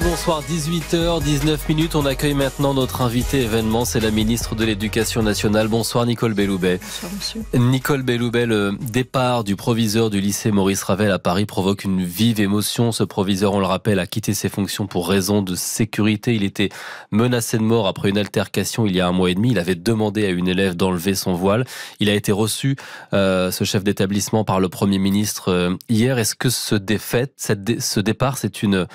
bonsoir, 18h, 19 minutes. On accueille maintenant notre invité événement, c'est la ministre de l'Éducation nationale. Bonsoir, Nicole Belloubet. Bonsoir, monsieur. Nicole Belloubet, le départ du proviseur du lycée Maurice Ravel à Paris provoque une vive émotion. Ce proviseur, on le rappelle, a quitté ses fonctions pour raison de sécurité. Il était menacé de mort après une altercation il y a un mois et demi. Il avait demandé à une élève d'enlever son voile. Il a été reçu, euh, ce chef d'établissement, par le Premier ministre euh, hier. Est-ce que ce défaite, ce départ, c'est une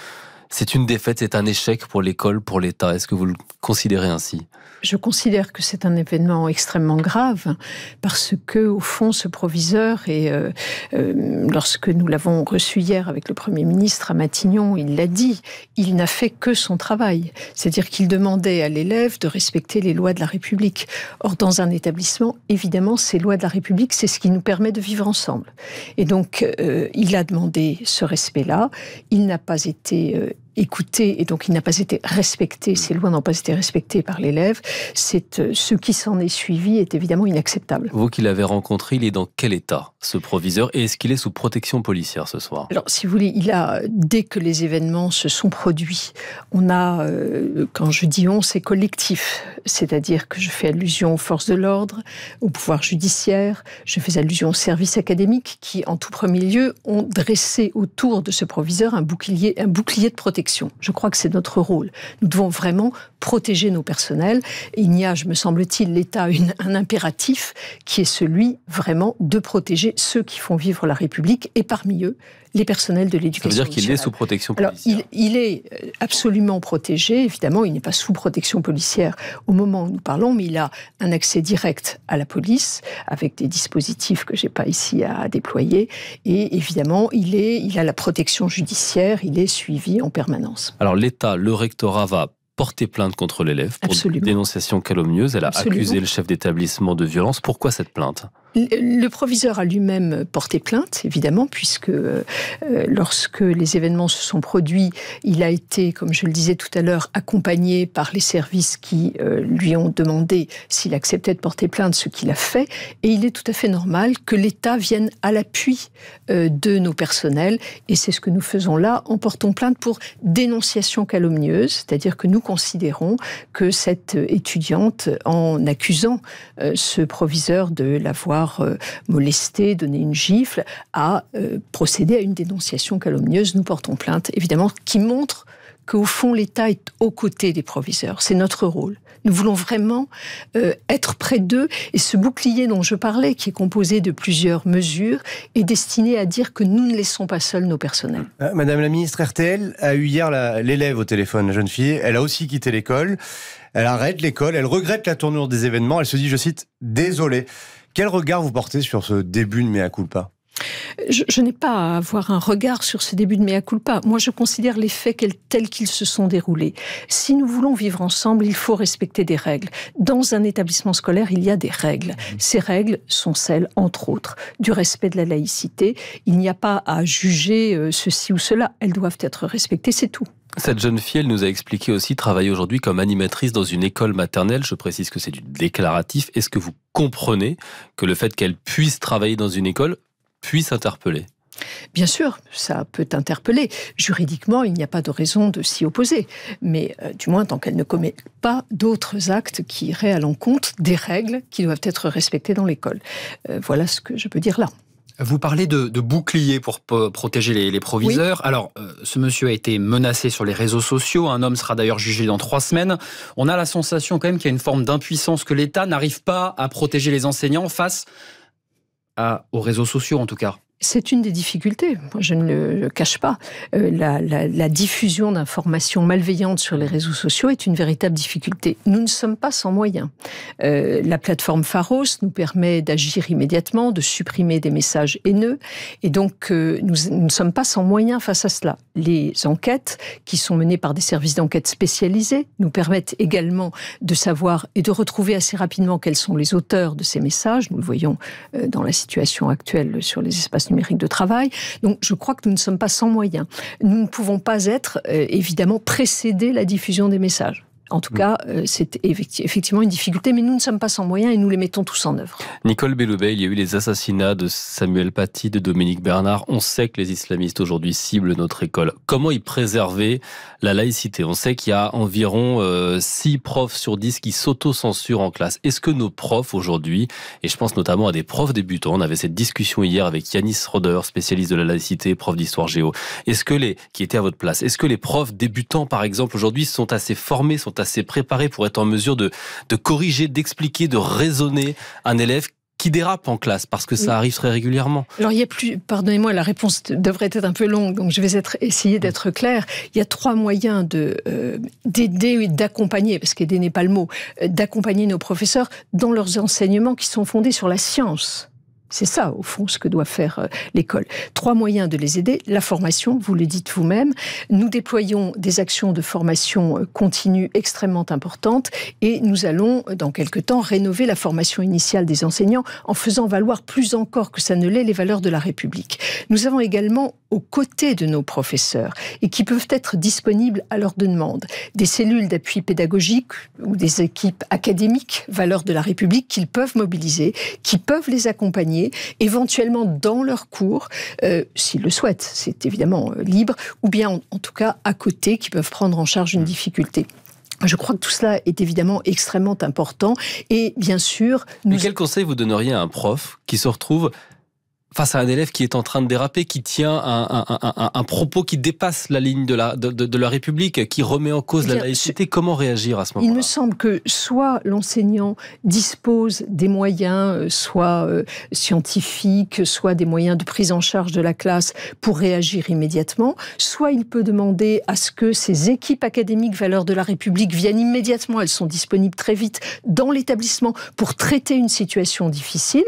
c'est une défaite, c'est un échec pour l'école, pour l'État. Est-ce que vous le considérez ainsi Je considère que c'est un événement extrêmement grave parce que, au fond, ce proviseur, et euh, euh, lorsque nous l'avons reçu hier avec le Premier ministre à Matignon, il l'a dit, il n'a fait que son travail. C'est-à-dire qu'il demandait à l'élève de respecter les lois de la République. Or, dans un établissement, évidemment, ces lois de la République, c'est ce qui nous permet de vivre ensemble. Et donc, euh, il a demandé ce respect-là. Il n'a pas été écouté et donc il n'a pas été respecté, ces mm. lois n'ont pas été respectées par l'élève, c'est euh, ce qui s'en est suivi est évidemment inacceptable. Vous qui l'avez rencontré, il est dans quel état ce proviseur et est-ce qu'il est sous protection policière ce soir Alors si vous voulez, il a dès que les événements se sont produits, on a euh, quand je dis on, c'est collectif, c'est-à-dire que je fais allusion aux forces de l'ordre, au pouvoir judiciaire, je fais allusion aux services académiques qui en tout premier lieu ont dressé autour de ce proviseur un bouclier un bouclier de protection je crois que c'est notre rôle. Nous devons vraiment protéger nos personnels. Il y a, je me semble-t-il, l'État un impératif qui est celui vraiment de protéger ceux qui font vivre la République et parmi eux les personnels de l'éducation. Ça veut dire qu'il est sous protection policière. Alors, il, il, est euh, absolument protégé. Évidemment, il n'est pas sous protection policière au moment où nous parlons, mais il a un accès direct à la police avec des dispositifs que j'ai pas ici à déployer. Et évidemment, il est, il a la protection judiciaire. Il est suivi en permanence alors l'État, le rectorat va porter plainte contre l'élève pour dénonciation calomnieuse. Elle a accusé le chef d'établissement de violence. Pourquoi cette plainte le proviseur a lui-même porté plainte, évidemment, puisque euh, lorsque les événements se sont produits, il a été, comme je le disais tout à l'heure, accompagné par les services qui euh, lui ont demandé s'il acceptait de porter plainte, ce qu'il a fait. Et il est tout à fait normal que l'État vienne à l'appui euh, de nos personnels. Et c'est ce que nous faisons là en portant plainte pour dénonciation calomnieuse, c'est-à-dire que nous considérons que cette étudiante, en accusant ce proviseur de l'avoir euh, molester, donner une gifle, à euh, procéder à une dénonciation calomnieuse. Nous portons plainte, évidemment, qui montre qu'au fond, l'État est aux côtés des proviseurs. C'est notre rôle. Nous voulons vraiment euh, être près d'eux. Et ce bouclier dont je parlais, qui est composé de plusieurs mesures, est destiné à dire que nous ne laissons pas seuls nos personnels. Madame la ministre, RTL a eu hier l'élève au téléphone, la jeune fille. Elle a aussi quitté l'école. Elle arrête l'école. Elle regrette la tournure des événements. Elle se dit, je cite, désolée. Quel regard vous portez sur ce début de Mea Culpa je, n'ai pas à avoir un regard sur ce début de mea culpa. Moi, je considère les faits tels qu'ils se sont déroulés. Si nous voulons vivre ensemble, il faut respecter des règles. Dans un établissement scolaire, il y a des règles. Mhm. Ces règles sont celles, entre autres, du respect de la laïcité. Il n'y a pas à juger euh, ceci ou cela. Elles doivent être respectées, c'est tout. Cette jeune fille, elle nous a expliqué aussi travailler aujourd'hui comme animatrice dans une école maternelle. Je précise que c'est du déclaratif. Est-ce que vous comprenez que le fait qu'elle puisse travailler dans une école puisse interpeller Bien sûr, ça peut interpeller. Juridiquement, il n'y a pas de raison de s'y opposer, mais euh, du moins tant qu'elle ne commet pas d'autres actes qui iraient à l'encontre des règles qui doivent être respectées dans l'école. Euh, voilà ce que je peux dire là. Vous parlez de, bouclier pour protéger les, proviseurs. Alors, euh, ce monsieur a été menacé sur les réseaux sociaux. Un homme sera d'ailleurs jugé dans trois semaines. On a la sensation quand même qu'il y a une forme d'impuissance que l'État n'arrive pas à protéger les enseignants face aux réseaux sociaux en tout cas c'est une des difficultés, je ne le cache pas. Euh, la, diffusion d'informations malveillantes sur les réseaux sociaux est une véritable difficulté. Nous ne sommes pas sans moyens. Euh, la plateforme Pharos nous permet d'agir immédiatement, de supprimer des messages haineux, et donc euh, nous, ne sommes pas sans moyens face à cela. Les enquêtes qui sont menées par des services d'enquête spécialisés nous permettent également de savoir et de retrouver assez rapidement quels sont les auteurs de ces messages. Nous le voyons dans la situation actuelle sur les espaces numérique de travail. Donc je crois que nous ne sommes pas sans moyens. Nous ne pouvons pas être, euh, évidemment, précéder la diffusion des messages. En tout cas, euh, c'est effectivement une difficulté, mais nous ne sommes pas sans moyens et nous les mettons tous en œuvre. Nicole Belloubet, il y a eu les assassinats de Samuel Paty, de Dominique Bernard. On sait que les islamistes aujourd'hui ciblent notre école. Comment y préserver la laïcité On sait qu'il y a environ 6 euh, profs sur 10 qui s'auto-censurent en classe. Est-ce que nos profs aujourd'hui, et je pense notamment à des profs débutants, on avait cette discussion hier avec Yanis Roder, spécialiste de la laïcité, prof d'histoire géo, est-ce que les, qui était à votre place, est-ce que les profs débutants, par exemple, aujourd'hui sont assez formés, sont assez préparé pour être en mesure de, de corriger, d'expliquer, de raisonner un élève qui dérape en classe parce que ça arrive très régulièrement. Alors il y a plus, pardonnez-moi, la réponse devrait être un peu longue, donc je vais essayer d'être clair. Il y a trois moyens de euh, d'aider et d'accompagner, parce qu'aider n'est pas le mot, euh, d'accompagner nos professeurs dans leurs enseignements qui sont fondés sur la science. C'est ça, au fond, ce que doit faire euh, l'école. Trois moyens de les aider. La formation, vous le dites vous-même. Nous déployons des actions de formation euh, continue extrêmement importantes et nous allons, euh, dans quelques temps, rénover la formation initiale des enseignants en faisant valoir plus encore que ça ne l'est les valeurs de la République. Nous avons également, aux côtés de nos professeurs, et qui peuvent être disponibles à leur demande, des cellules d'appui pédagogique ou des équipes académiques valeurs de la République qu'ils peuvent mobiliser, qui peuvent les accompagner éventuellement dans leur cours, euh, s'ils le souhaitent, c'est évidemment euh, libre, ou bien en, tout cas à côté, qui peuvent prendre en charge une mm. difficulté. Je crois que tout cela est évidemment extrêmement important. Et bien sûr. Mais quel conseil vous donneriez à un prof qui se retrouve face à un élève qui est en train de déraper, qui tient un, propos qui dépasse la ligne de la, République, qui remet en cause la laïcité. Comment réagir à ce moment-là Il me semble que soit l'enseignant dispose des moyens, euh, soit euh, scientifiques, soit des moyens de prise en charge de la classe pour réagir immédiatement, soit il peut demander à ce que ces équipes académiques Valeurs de la République viennent immédiatement, elles sont disponibles très vite dans l'établissement pour traiter une situation difficile,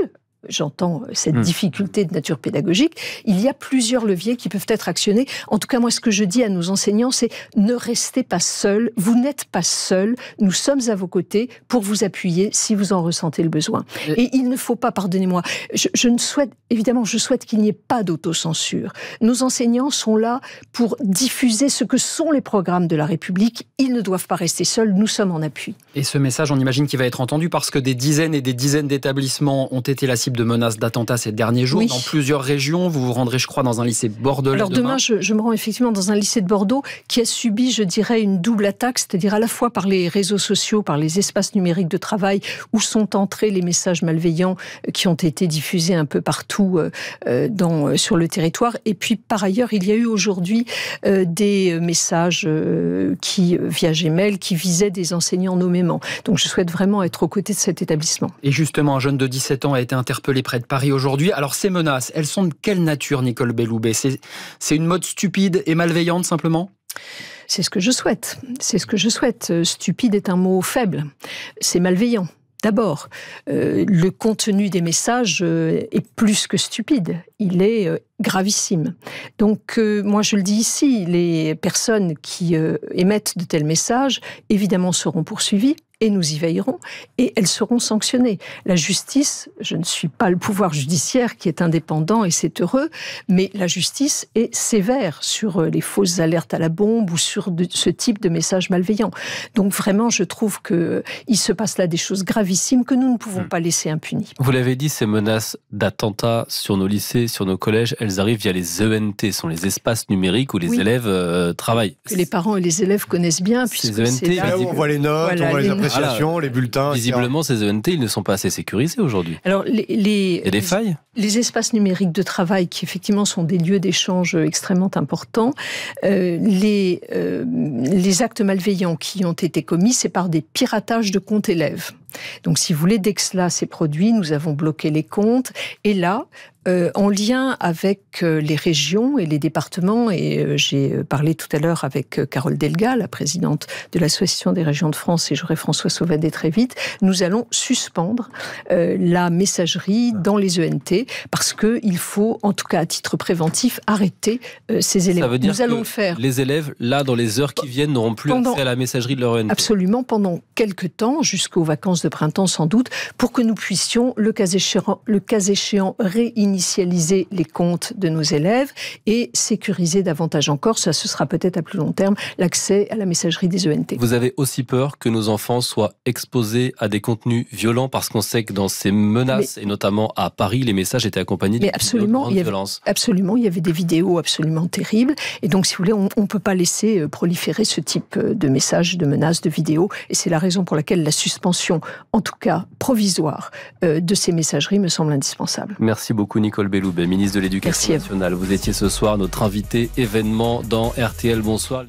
j'entends euh, cette hmm. difficulté de nature pédagogique, il y a plusieurs leviers qui peuvent être actionnés. En tout cas, moi, ce que je dis à nos enseignants, c'est ne restez pas seuls, vous n'êtes pas seuls, nous sommes à vos côtés pour vous appuyer si vous en ressentez le besoin. Euh. Et il ne faut pas, pardonnez-moi, je, je, ne souhaite, évidemment, je souhaite qu'il n'y ait pas d'autocensure. Nos enseignants sont là pour diffuser ce que sont les programmes de la République, ils ne doivent pas rester seuls, nous sommes en appui. Et ce message, on imagine qu'il va être entendu parce que des dizaines et des dizaines d'établissements ont été la cible de menaces d'attentat ces derniers jours dans plusieurs régions. Vous vous rendrez, je crois, dans un lycée bordelais. Alors demain, je, me rends effectivement dans un lycée de Bordeaux qui a subi, je dirais, une double attaque, c'est-à-dire à la fois par les réseaux sociaux, par les espaces numériques de travail où sont entrés les messages malveillants qui ont été diffusés un peu partout euh, euh, dans, euh, sur le territoire. Et puis par ailleurs, il y a eu aujourd'hui des messages qui via Gmail qui visaient des enseignants nommément. Donc je souhaite vraiment être aux côtés de cet établissement. Et justement, un jeune de 17 ans a été interpellé les près de Paris aujourd'hui. Alors ces menaces, elles sont de quelle nature, Nicole Belloubet C'est une mode stupide et malveillante simplement C'est ce que je souhaite. C'est ce que je souhaite. Euh, stupide est un mot faible. C'est malveillant. D'abord, euh, le contenu des messages euh, est plus que stupide, il est gravissime. Donc, moi je le dis ici, les personnes qui émettent de tels messages, évidemment, seront poursuivies, et nous y veillerons, et elles seront sanctionnées. La justice, je ne suis pas le pouvoir judiciaire qui est indépendant et c'est heureux, mais la justice est sévère sur euh, les fausses alertes à la bombe ou sur ce type de messages malveillants. Donc vraiment, je trouve que euh, il se passe là des choses gravissimes que nous ne pouvons hmm. pas laisser impunies. Vous l'avez dit, ces menaces d'attentats sur nos lycées, sur nos collèges, elles arrivent via les ENT, sont les espaces numériques où les élèves euh, travaillent. Que les parents et les élèves connaissent bien, puisque ENT, e là on voit les notes, on voit les, les les bulletins. Visiblement, ces ENT, ils ne sont pas assez sécurisés aujourd'hui. Alors, les, les, failles Les espaces numériques de travail, qui effectivement sont des lieux d'échange extrêmement importants, euh, les, euh, les actes malveillants qui ont été commis, c'est par des piratages de comptes élèves. Donc, si vous voulez, dès que cela s'est produit, nous avons bloqué les comptes. Et là, euh, en lien avec euh, les régions et les départements, et euh, j'ai parlé tout à l'heure avec Carole Delga, la présidente de l'Association des régions de France, et j'aurai François Sauvadet très vite, nous allons suspendre la messagerie ah. dans les ENT, parce qu'il faut, en tout cas à titre préventif, arrêter ces élèves. Ça veut dire nous que allons le faire. Les élèves, là, dans les heures qui viennent, n'auront plus accès à la messagerie de leur ENT. Absolument, pendant quelques temps, jusqu'aux vacances de printemps sans doute, pour que nous puissions, le cas échéant, le cas échéant réinitialiser les comptes de nos élèves et sécuriser davantage encore, ça ce sera peut-être à plus long terme, l'accès à la messagerie des ENT. Vous avez aussi peur que nos enfants soient exposés à des contenus violents parce qu'on sait que dans ces menaces, et notamment à Paris, les messages étaient accompagnés de absolument, Absolument, il y avait des vidéos absolument terribles. Et donc, si vous voulez, on ne peut pas laisser euh, proliférer ce type euh, de messages, de menaces, de vidéos. Et c'est la raison pour laquelle la suspension en tout cas provisoire, euh, de ces messageries me semble indispensable. Merci beaucoup Nicole Belloubet, ministre de l'Éducation nationale. Vous étiez ce soir notre invité événement dans RTL. Bonsoir.